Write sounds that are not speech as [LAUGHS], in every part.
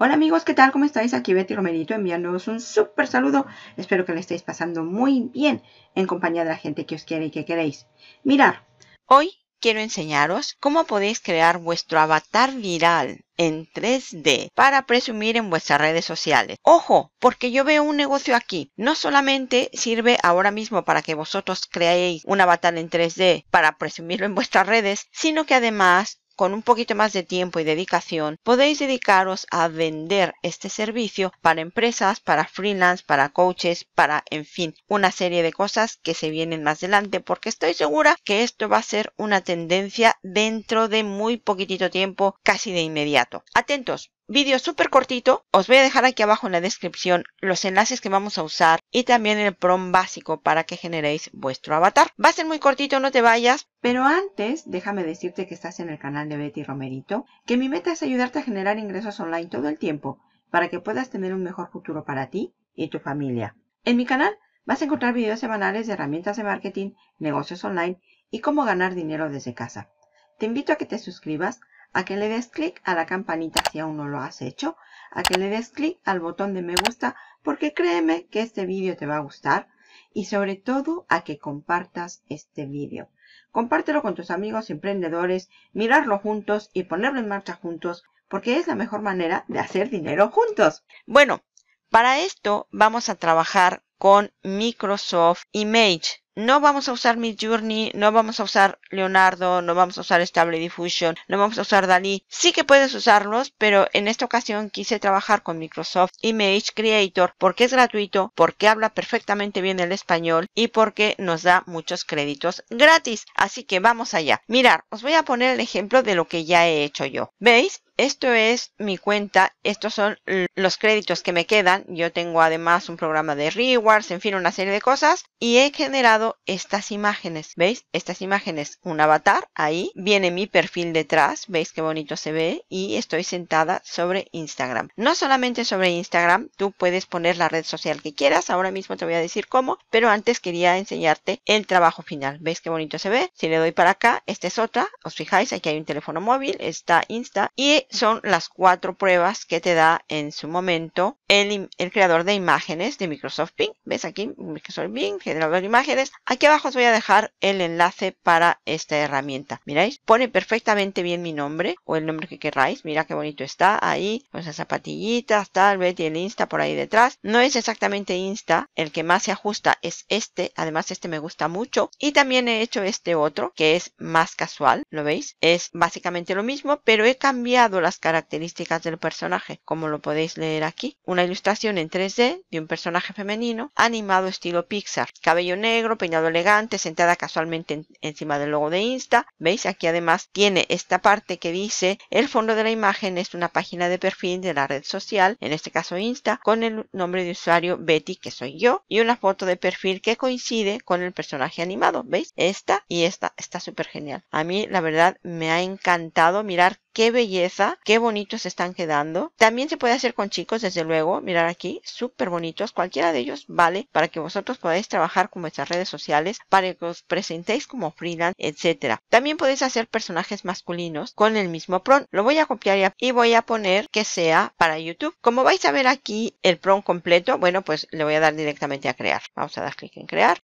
Hola amigos, ¿qué tal? ¿Cómo estáis? Aquí Betty Romerito enviándoos un súper saludo. Espero que le estéis pasando muy bien en compañía de la gente que os quiere y que queréis. Mirar. Hoy quiero enseñaros cómo podéis crear vuestro avatar viral en 3D para presumir en vuestras redes sociales. Ojo, porque yo veo un negocio aquí. No solamente sirve ahora mismo para que vosotros creéis un avatar en 3D para presumirlo en vuestras redes, sino que además con un poquito más de tiempo y dedicación, podéis dedicaros a vender este servicio para empresas, para freelance, para coaches, para, en fin, una serie de cosas que se vienen más adelante, porque estoy segura que esto va a ser una tendencia dentro de muy poquitito tiempo, casi de inmediato. Atentos, vídeo súper cortito. Os voy a dejar aquí abajo en la descripción los enlaces que vamos a usar y también el prom básico para que generéis vuestro avatar. Va a ser muy cortito, no te vayas. Pero antes, déjame decirte que estás en el canal de Betty Romerito, que mi meta es ayudarte a generar ingresos online todo el tiempo para que puedas tener un mejor futuro para ti y tu familia. En mi canal vas a encontrar videos semanales de herramientas de marketing, negocios online y cómo ganar dinero desde casa. Te invito a que te suscribas a que le des clic a la campanita si aún no lo has hecho, a que le des clic al botón de me gusta porque créeme que este vídeo te va a gustar y sobre todo a que compartas este vídeo. Compártelo con tus amigos emprendedores, mirarlo juntos y ponerlo en marcha juntos porque es la mejor manera de hacer dinero juntos. Bueno, para esto vamos a trabajar con Microsoft Image no vamos a usar Midjourney, no vamos a usar Leonardo, no vamos a usar Stable Diffusion, no vamos a usar Dalí. Sí que puedes usarlos, pero en esta ocasión quise trabajar con Microsoft Image Creator porque es gratuito, porque habla perfectamente bien el español y porque nos da muchos créditos gratis. Así que vamos allá. Mirar, os voy a poner el ejemplo de lo que ya he hecho yo. ¿Veis? Esto es mi cuenta, estos son los créditos que me quedan. Yo tengo además un programa de rewards, en fin, una serie de cosas. Y he generado estas imágenes, ¿veis? Estas imágenes, un avatar, ahí viene mi perfil detrás, ¿veis qué bonito se ve? Y estoy sentada sobre Instagram. No solamente sobre Instagram, tú puedes poner la red social que quieras, ahora mismo te voy a decir cómo, pero antes quería enseñarte el trabajo final. ¿Veis qué bonito se ve? Si le doy para acá, esta es otra, os fijáis, aquí hay un teléfono móvil, está Insta y son las cuatro pruebas que te da en su momento el, creador de imágenes de Microsoft Bing. ¿Ves aquí? Microsoft Bing, generador de imágenes. Aquí abajo os voy a dejar el enlace para esta herramienta. ¿Miráis? Pone perfectamente bien mi nombre o el nombre que queráis. Mira qué bonito está ahí. Con esas zapatillitas, tal vez y el Insta por ahí detrás. No es exactamente Insta. El que más se ajusta es este. Además este me gusta mucho. Y también he hecho este otro que es más casual. ¿Lo veis? Es básicamente lo mismo pero he cambiado las características del personaje. Como lo podéis leer aquí una ilustración en 3D de un personaje femenino animado estilo Pixar. Cabello negro, peinado elegante, sentada casualmente encima del logo de Insta. ¿Veis? Aquí además tiene esta parte que dice el fondo de la imagen es una página de perfil de la red social, en este caso Insta, con el nombre de usuario Betty, que soy yo, y una foto de perfil que coincide con el personaje animado. ¿Veis? Esta y esta. Está súper genial. A mí la verdad me ha encantado mirar qué belleza, qué bonitos están quedando. También se puede hacer con chicos, desde luego, mirar aquí, súper bonitos, cualquiera de ellos vale para que vosotros podáis trabajar con vuestras redes sociales, para que os presentéis como freelance, etcétera. También podéis hacer personajes masculinos con el mismo pron. Lo voy a copiar y voy a poner que sea para YouTube. Como vais a ver aquí el pron completo, bueno, pues le voy a dar directamente a crear. Vamos a dar clic en crear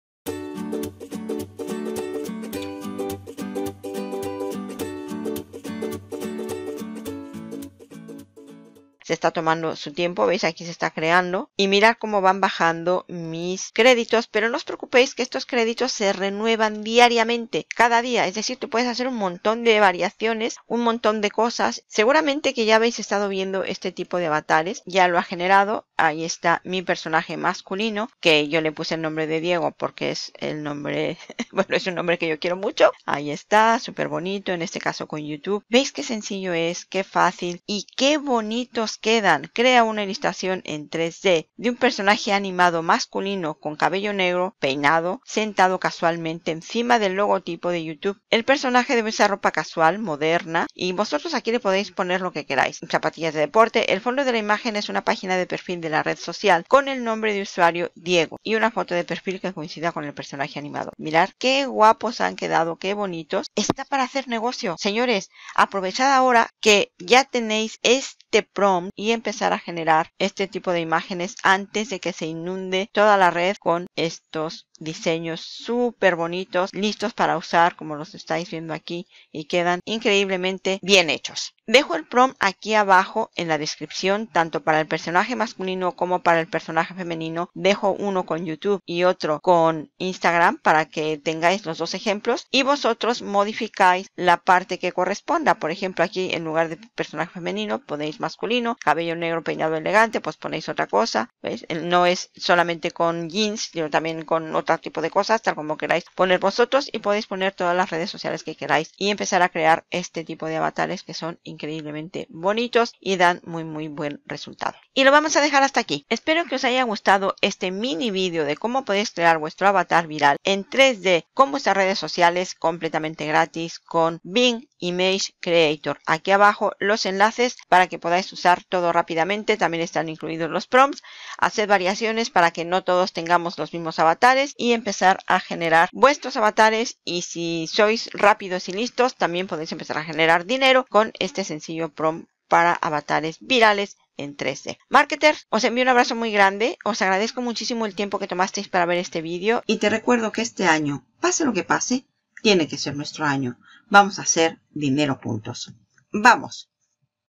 se está tomando su tiempo, veis aquí se está creando y mirad cómo van bajando mis créditos, pero no os preocupéis que estos créditos se renuevan diariamente, cada día, es decir, tú puedes hacer un montón de variaciones, un montón de cosas, seguramente que ya habéis estado viendo este tipo de avatares, ya lo ha generado, ahí está mi personaje masculino, que yo le puse el nombre de Diego porque es el nombre, [LAUGHS] bueno, es un nombre que yo quiero mucho. Ahí está, súper bonito, en este caso con YouTube. ¿Veis qué sencillo es, qué fácil y qué bonitos quedan? Crea una ilustración en 3D de un personaje animado masculino con cabello negro, peinado, sentado casualmente encima del logotipo de YouTube. El personaje debe usar ropa casual, moderna, y vosotros aquí le podéis poner lo que queráis. Zapatillas de deporte. El fondo de la imagen es una página de perfil de la red social con el nombre de usuario Diego y una foto de perfil que coincida con el personaje animado. Mirar qué guapos han quedado, qué bonitos. Está para hacer negocio. Señores, aprovechad ahora que ya tenéis este este prompt y empezar a generar este tipo de imágenes antes de que se inunde toda la red con estos diseños súper bonitos, listos para usar como los estáis viendo aquí y quedan increíblemente bien hechos. Dejo el prompt aquí abajo en la descripción, tanto para el personaje masculino como para el personaje femenino. Dejo uno con YouTube y otro con Instagram para que tengáis los dos ejemplos y vosotros modificáis la parte que corresponda. Por ejemplo, aquí en lugar de personaje femenino podéis masculino, cabello negro, peinado elegante, pues ponéis otra cosa, eh, No es solamente con jeans, sino también con otro tipo de cosas, tal como queráis poner vosotros y podéis poner todas las redes sociales que queráis y empezar a crear este tipo de avatares que son increíblemente bonitos y dan muy muy buen resultado. Y lo vamos a dejar hasta aquí. Espero que os haya gustado este mini vídeo de cómo podéis crear vuestro avatar viral en 3D con vuestras redes sociales completamente gratis con Bing Image Creator. Aquí abajo los enlaces para que podáis es usar todo rápidamente, también están incluidos los prompts, hacer variaciones para que no todos tengamos los mismos avatares y empezar a generar vuestros avatares y si sois rápidos y listos también podéis empezar a generar dinero con este sencillo prompt para avatares virales en 3D. Marketers, os envío un abrazo muy grande, os agradezco muchísimo el tiempo que tomasteis para ver este vídeo y te recuerdo que este año, pase lo que pase, tiene que ser nuestro año. Vamos a hacer dinero juntos. ¡Vamos!